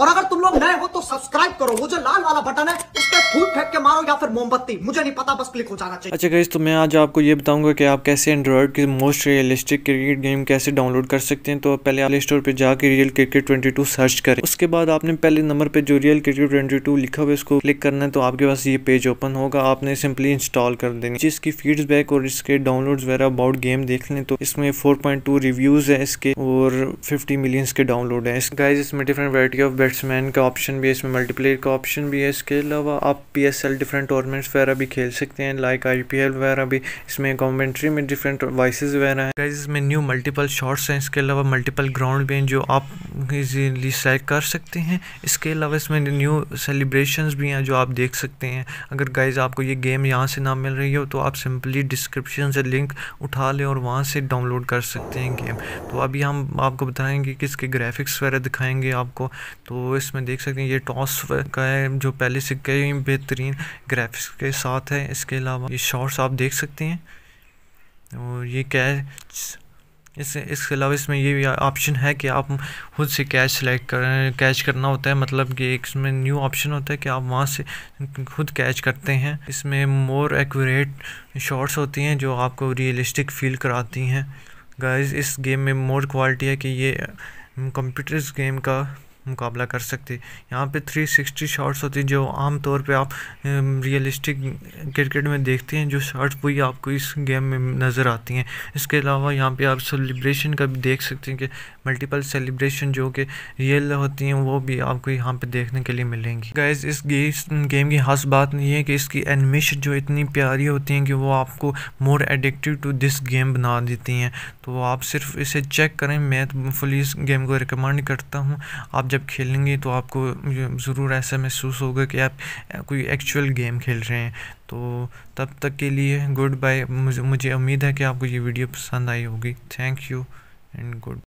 और अगर तुम लोग नए हो तो सब्सक्राइब करो वो जो लाल वाला बटन है उस पर फूल फेंक के मारो या फिर मोमबत्ती मुझे नहीं पता बस क्लिक हो जाना चाहिए अच्छा गैस तो मैं आज आपको ये बताऊंगा कि आप कैसे एंड्रॉइड की मोस्ट रियलिस्टिक क्रिकेट गेम कैसे डाउनलोड कर सकते हैं तो पहले प्ले स्टोर पर जाकर real cricket twenty two search करें उसके बाद आपने पहले नंबर पर जो रियल क्रिकेट ट्वेंटी टू लिखा हुआ उसको क्लिक करना है तो आपके पास ये पेज ओपन होगा आपने सिंपली इंस्टॉल कर देनी जिसकी फीडबैक और इसके डाउनलोड वगैरह अबाउट गेम देख लें तो इसमें फोर पॉइंट टू रिव्यूज है इसके और फिफ्टी मिलियंस के डाउनलोड है गाइज इसमें डिफरेंट वराइटी ऑफ बैट्समैन का ऑप्शन भी है इसमें मल्टीप्लेयर का ऑप्शन भी है इसके अलावा आप P S L different tournaments वगैरह भी खेल सकते हैं लाइक आई पी एल वगैरह भी इसमें कॉमेंट्री में डिफरेंट वाइसेज वगैरह हैं गाइज में न्यू मल्टीपल शॉट्स हैं इसके अलावा मल्टीपल ग्राउंड भी हैं जो आप इजीली सेलेक्ट कर सकते हैं इसके अलावा इसमें न्यू सेलिब्रेशन भी हैं जो आप देख सकते हैं अगर गाइज आपको ये गेम यहाँ से ना मिल रही हो तो आप सिंपली डिस्क्रिप्शन से लिंक उठा लें और वहाँ से डाउनलोड कर सकते हैं गेम तो अभी हम आपको बताएँगे कि इसके ग्राफिक्स वगैरह दिखाएँगे आपको तो तो इसमें देख सकते हैं ये टॉस का है जो पहले से कई बेहतरीन ग्राफिक्स के साथ है इसके अलावा ये शॉर्ट्स आप देख सकते हैं और ये कैच इस इसके अलावा इसमें ये भी ऑप्शन है कि आप खुद से कैच सेलेक्ट कर कैच करना होता है मतलब कि इसमें न्यू ऑप्शन होता है कि आप वहाँ से खुद कैच करते हैं इसमें मोर एक्यूरेट शॉट्स होती हैं जो आपको रियलिस्टिक फील कराती हैं गाइस इस गेम में मोर क्वालिटी है कि ये कंप्यूटर्स गेम का मुकाबला कर सकते यहाँ पे 360 शॉट्स होती हैं जो आम तौर पे आप रियलिस्टिक क्रिकेट में देखते हैं जो शॉट्स वही आपको इस गेम में नज़र आती हैं इसके अलावा यहाँ पे आप सेलिब्रेशन का भी देख सकते हैं कि मल्टीपल सेलिब्रेशन जो कि रियल होती हैं वो भी आपको यहाँ पर देखने के लिए मिलेंगी गैज़ इस गेम की खास बात नहीं है कि इसकी एनिमेशन जो इतनी प्यारी होती हैं कि वो आपको more addictive to this game बना देती हैं तो आप सिर्फ इसे चेक करें मैं तो फुली इस गेम को रिकमेंड करता हूँ आप जब खेलेंगे तो आपको ज़रूर ऐसा महसूस होगा कि आप कोई एक्चुअल गेम खेल रहे हैं तो तब तक के लिए गुड बाय मुझे उम्मीद है कि आपको ये वीडियो पसंद आई होगी थैंक यू एंड गुड